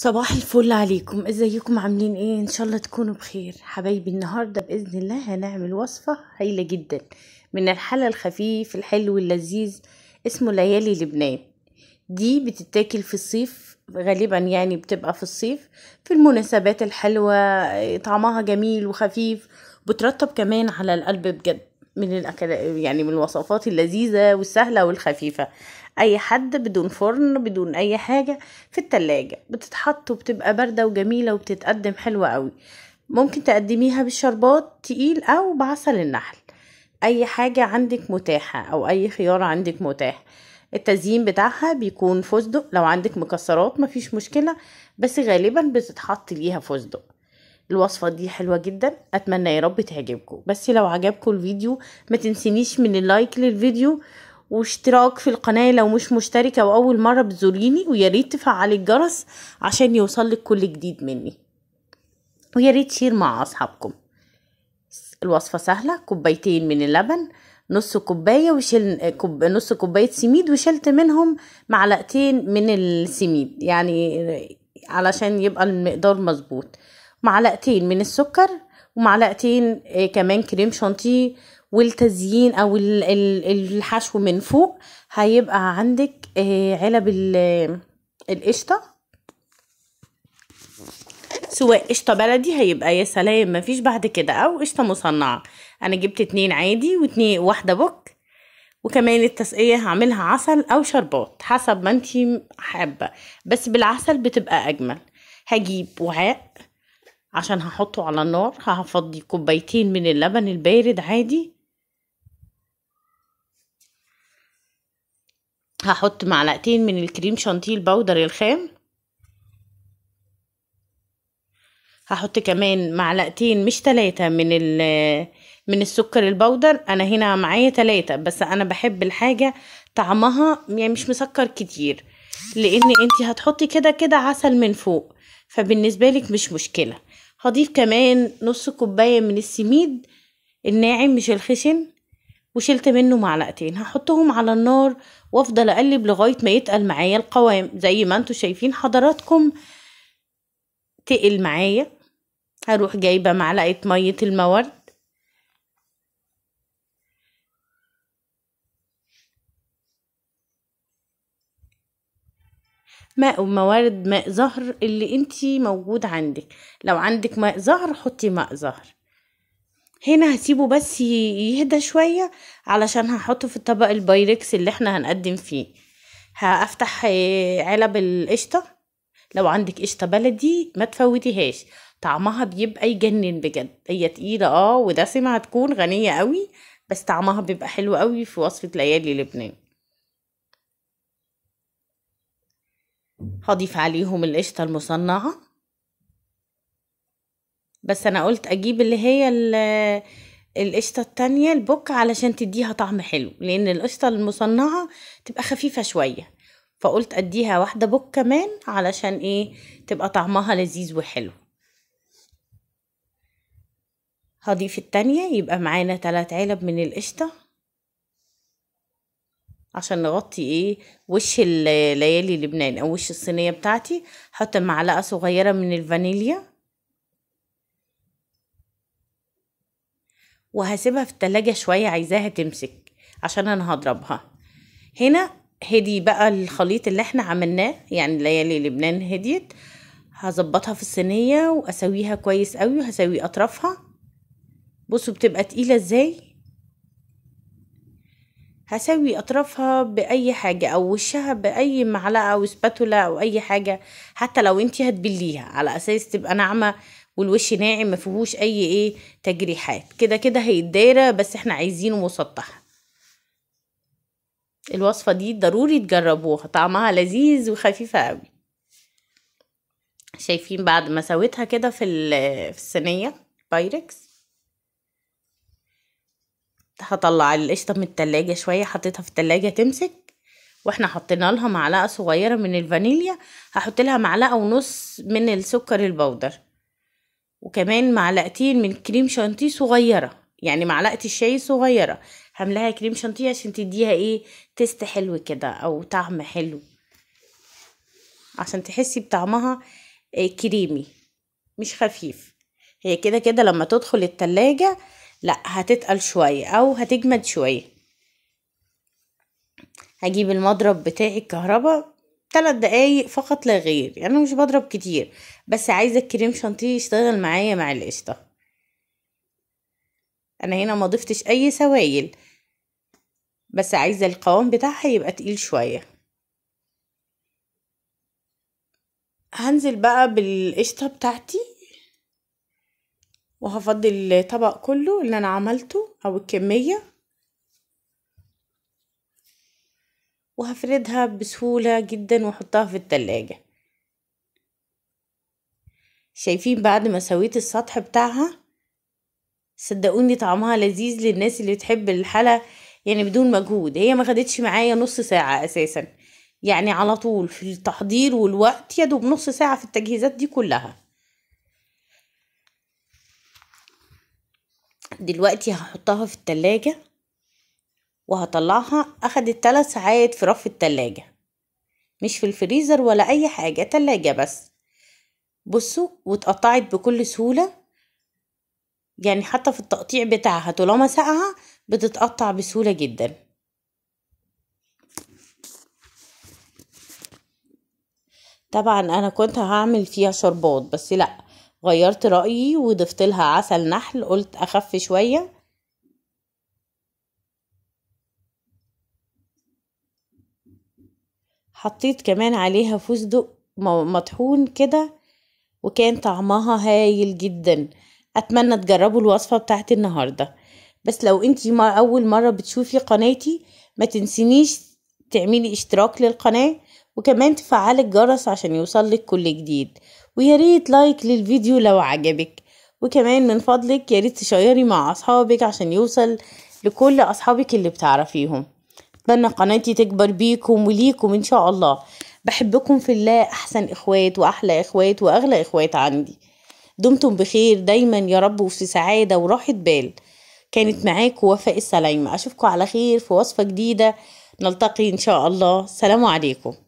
صباح الفل عليكم ازيكم عاملين ايه ان شاء الله تكونوا بخير حبايبي النهارده باذن الله هنعمل وصفه هايله جدا من الحلا الخفيف الحلو اللذيذ اسمه ليالي لبنان دي بتتاكل في الصيف غالبا يعني بتبقى في الصيف في المناسبات الحلوه طعمها جميل وخفيف بترطب كمان على القلب بجد من الأكل يعني من الوصفات اللذيذه والسهله والخفيفه اي حد بدون فرن بدون اي حاجه في التلاجة بتتحط وبتبقى بارده وجميله وبتتقدم حلوه قوي ممكن تقدميها بالشربات تقيل او بعسل النحل اي حاجه عندك متاحه او اي خيار عندك متاح التزيين بتاعها بيكون فستق لو عندك مكسرات مفيش مشكله بس غالبا بتتحط ليها فستق الوصفة دي حلوة جدا أتمنى يا رب تعجبكم بس لو عجبكم الفيديو ما تنسينيش من اللايك للفيديو واشتراك في القناة لو مش مشتركة وأول مرة بتزوريني وياريت تفعلي الجرس عشان يوصلك كل جديد مني وياريت شير مع أصحابكم الوصفة سهلة كوبايتين من اللبن نص كوباية وشل كوب... نص كوباية سميد وشلت منهم معلقتين من السميد يعني علشان يبقى المقدار مظبوط معلقتين من السكر ومعلقتين آه، كمان كريم شانتيه والتزيين او الحشو من فوق هيبقى عندك آه، علب القشطه سواء قشطه بلدي هيبقى يا سلام مفيش بعد كده او قشطه مصنعه انا جبت اتنين عادي واتنين واحده بوك وكمان التسقيه هعملها عسل او شربات حسب ما انتي حابه بس بالعسل بتبقى اجمل هجيب وعاء عشان هحطه على النار هفضي كوبايتين من اللبن البارد عادي هحط معلقتين من الكريم شانتيه الباودر الخام هحط كمان معلقتين مش تلاتة من من السكر البودر انا هنا معايا تلاتة بس انا بحب الحاجة طعمها يعني مش مسكر كتير لان انتي هتحطي كده كده عسل من فوق فبالنسبة لك مش مشكلة هضيف كمان نص كوباية من السميد الناعم مش الخشن وشلت منه معلقتين هحطهم على النار وافضل اقلب لغايه ما يتقل معايا القوام زي ما انتم شايفين حضراتكم تقل معايا هروح جايبه معلقه ميه المورد ماء موارد ماء زهر اللي انتي موجود عندك لو عندك ماء زهر حطي ماء زهر هنا هسيبه بس يهدى شوية علشان هحطه في الطبق البايركس اللي احنا هنقدم فيه هفتح علب القشطة لو عندك قشطة بلدي ما تفوتيهاش طعمها بيبقى يجنن بجد هي تقيلة اه ودسمة هتكون غنية قوي بس طعمها بيبقى حلو قوي في وصفة ليالي لبنان هضيف عليهم القشطة المصنعة بس انا قلت اجيب اللي هي القشطه التانية البك علشان تديها طعم حلو لان القشطه المصنعه تبقى خفيفه شويه فقلت اديها واحده بوك كمان علشان ايه تبقى طعمها لذيذ وحلو هضيف التانية يبقى معانا تلات علب من القشطة عشان نغطي ايه وش الليالي لبنان او وش الصينية بتاعتي حط معلقة صغيرة من الفانيليا وهسيبها في التلاجة شوية عايزاها تمسك عشان انا هضربها هنا هدي بقى الخليط اللي احنا عملناه يعني ليالي لبنان هديت هظبطها في الصينية واسويها كويس قوي وهسوي اطرافها بصوا بتبقى تقيلة ازاي هسوي اطرافها باي حاجة او وشها باي معلقة او سباتولا او اي حاجة حتى لو انتي هتبليها على اساس تبقى ناعمة والوش ناعم ما فيهوش اي ايه تجريحات كده كده هيتدايره بس احنا عايزينه مسطح الوصفه دي ضروري تجربوها طعمها لذيذ وخفيفه قوي شايفين بعد ما سويتها كده في في الصينيه بايركس هطلع القشطه من التلاجة شويه حطيتها في التلاجة تمسك واحنا حطينا لها معلقه صغيره من الفانيليا هحط لها معلقه ونص من السكر البودر وكمان معلقتين من كريم شانتيه صغيرة يعني معلقة الشاي صغيرة هملاها كريم شانتيه عشان تديها ايه تيست حلو كده او طعم حلو عشان تحسي بطعمها آه، كريمي مش خفيف هي كده كده لما تدخل التلاجة لا هتتقل شوية او هتجمد شوية هجيب المضرب بتاعي الكهرباء ثلاث دقايق فقط لا غير يعني انا مش بضرب كتير بس عايزه الكريم شانتيه يشتغل معايا مع القشطه انا هنا ما ضفتش اي سوائل بس عايزه القوام بتاعها يبقى تقيل شويه هنزل بقى بالقشطه بتاعتي وهفضي الطبق كله اللي انا عملته او الكميه وهفردها بسهولة جدا واحطها في التلاجة شايفين بعد ما سويت السطح بتاعها صدقوني طعمها لذيذ للناس اللي بتحب الحلا يعني بدون مجهود هي ما خدتش معايا نص ساعة اساسا يعني على طول في التحضير والوقت يدوب نص ساعة في التجهيزات دي كلها دلوقتي هحطها في التلاجة وهطلعها أخدت تلات ساعات في رف التلاجة مش في الفريزر ولا أي حاجة تلاجة بس بصوا واتقطعت بكل سهولة يعني حتى في التقطيع بتاعها طالما ساقعة بتتقطع بسهولة جدا طبعا أنا كنت هعمل فيها شربات بس لأ غيرت رأيي وضفت لها عسل نحل قلت أخف شوية حطيت كمان عليها فستق مطحون كده وكان طعمها هايل جدا اتمنى تجربوا الوصفه بتاعت النهارده بس لو انتي ما اول مره بتشوفي قناتي ما تنسينيش تعملي اشتراك للقناه وكمان تفعلي الجرس عشان يوصلك كل جديد ويا ريت لايك للفيديو لو عجبك وكمان من فضلك يا ريت تشيري مع اصحابك عشان يوصل لكل اصحابك اللي بتعرفيهم اتمنى قناتي تكبر بيكم وليكم ان شاء الله بحبكم في الله احسن اخوات واحلى اخوات واغلى اخوات عندي دمتم بخير دايما يا رب وفي سعاده وراحه بال كانت معاكم وفاء السلايمه اشوفكم على خير في وصفه جديده نلتقي ان شاء الله سلام عليكم